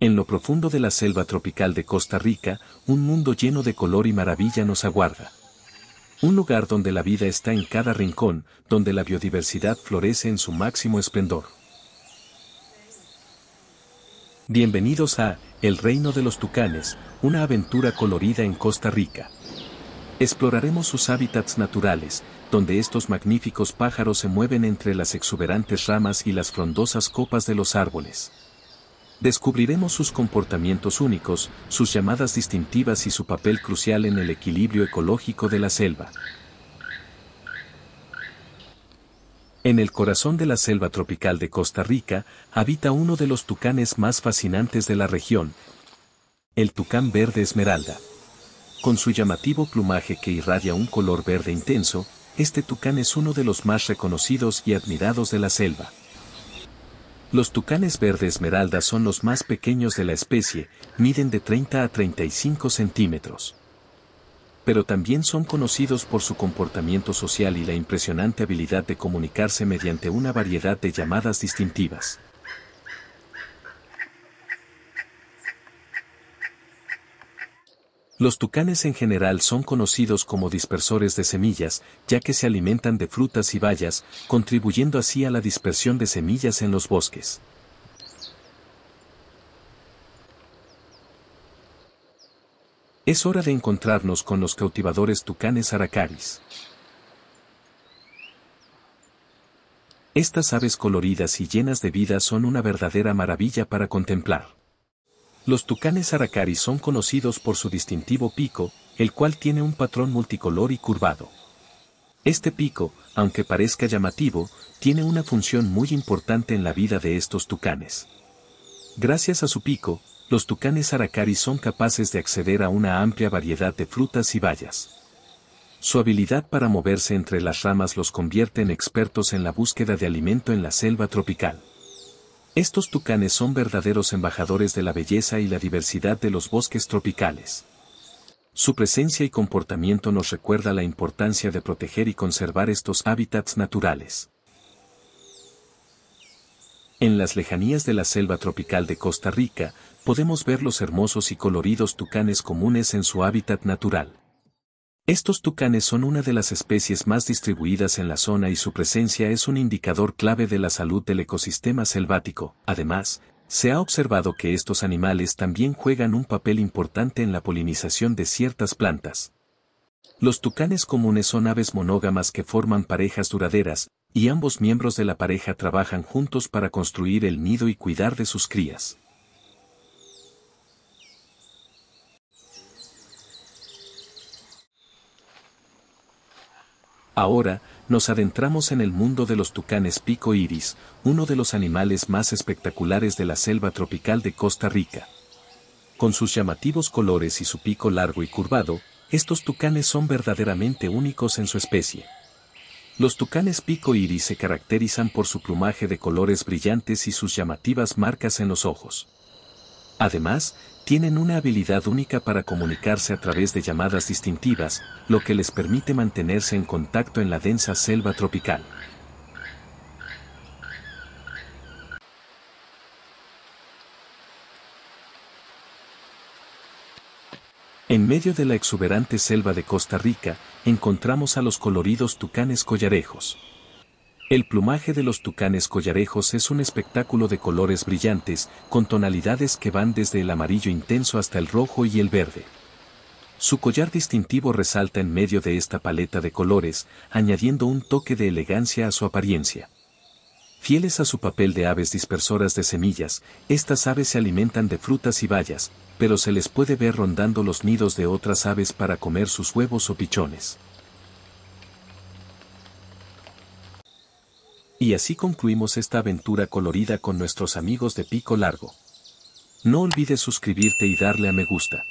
En lo profundo de la selva tropical de Costa Rica, un mundo lleno de color y maravilla nos aguarda. Un lugar donde la vida está en cada rincón, donde la biodiversidad florece en su máximo esplendor. Bienvenidos a El Reino de los Tucanes, una aventura colorida en Costa Rica. Exploraremos sus hábitats naturales, donde estos magníficos pájaros se mueven entre las exuberantes ramas y las frondosas copas de los árboles descubriremos sus comportamientos únicos, sus llamadas distintivas y su papel crucial en el equilibrio ecológico de la selva. En el corazón de la selva tropical de Costa Rica, habita uno de los tucanes más fascinantes de la región, el tucán verde esmeralda. Con su llamativo plumaje que irradia un color verde intenso, este tucán es uno de los más reconocidos y admirados de la selva. Los tucanes verde esmeralda son los más pequeños de la especie, miden de 30 a 35 centímetros. Pero también son conocidos por su comportamiento social y la impresionante habilidad de comunicarse mediante una variedad de llamadas distintivas. Los tucanes en general son conocidos como dispersores de semillas, ya que se alimentan de frutas y bayas, contribuyendo así a la dispersión de semillas en los bosques. Es hora de encontrarnos con los cautivadores tucanes aracaris. Estas aves coloridas y llenas de vida son una verdadera maravilla para contemplar. Los tucanes aracari son conocidos por su distintivo pico, el cual tiene un patrón multicolor y curvado. Este pico, aunque parezca llamativo, tiene una función muy importante en la vida de estos tucanes. Gracias a su pico, los tucanes aracari son capaces de acceder a una amplia variedad de frutas y bayas. Su habilidad para moverse entre las ramas los convierte en expertos en la búsqueda de alimento en la selva tropical. Estos tucanes son verdaderos embajadores de la belleza y la diversidad de los bosques tropicales. Su presencia y comportamiento nos recuerda la importancia de proteger y conservar estos hábitats naturales. En las lejanías de la selva tropical de Costa Rica, podemos ver los hermosos y coloridos tucanes comunes en su hábitat natural. Estos tucanes son una de las especies más distribuidas en la zona y su presencia es un indicador clave de la salud del ecosistema selvático. Además, se ha observado que estos animales también juegan un papel importante en la polinización de ciertas plantas. Los tucanes comunes son aves monógamas que forman parejas duraderas, y ambos miembros de la pareja trabajan juntos para construir el nido y cuidar de sus crías. Ahora, nos adentramos en el mundo de los tucanes pico iris, uno de los animales más espectaculares de la selva tropical de Costa Rica. Con sus llamativos colores y su pico largo y curvado, estos tucanes son verdaderamente únicos en su especie. Los tucanes pico iris se caracterizan por su plumaje de colores brillantes y sus llamativas marcas en los ojos. Además, tienen una habilidad única para comunicarse a través de llamadas distintivas, lo que les permite mantenerse en contacto en la densa selva tropical. En medio de la exuberante selva de Costa Rica, encontramos a los coloridos tucanes collarejos. El plumaje de los tucanes collarejos es un espectáculo de colores brillantes, con tonalidades que van desde el amarillo intenso hasta el rojo y el verde. Su collar distintivo resalta en medio de esta paleta de colores, añadiendo un toque de elegancia a su apariencia. Fieles a su papel de aves dispersoras de semillas, estas aves se alimentan de frutas y bayas, pero se les puede ver rondando los nidos de otras aves para comer sus huevos o pichones. Y así concluimos esta aventura colorida con nuestros amigos de Pico Largo. No olvides suscribirte y darle a me gusta.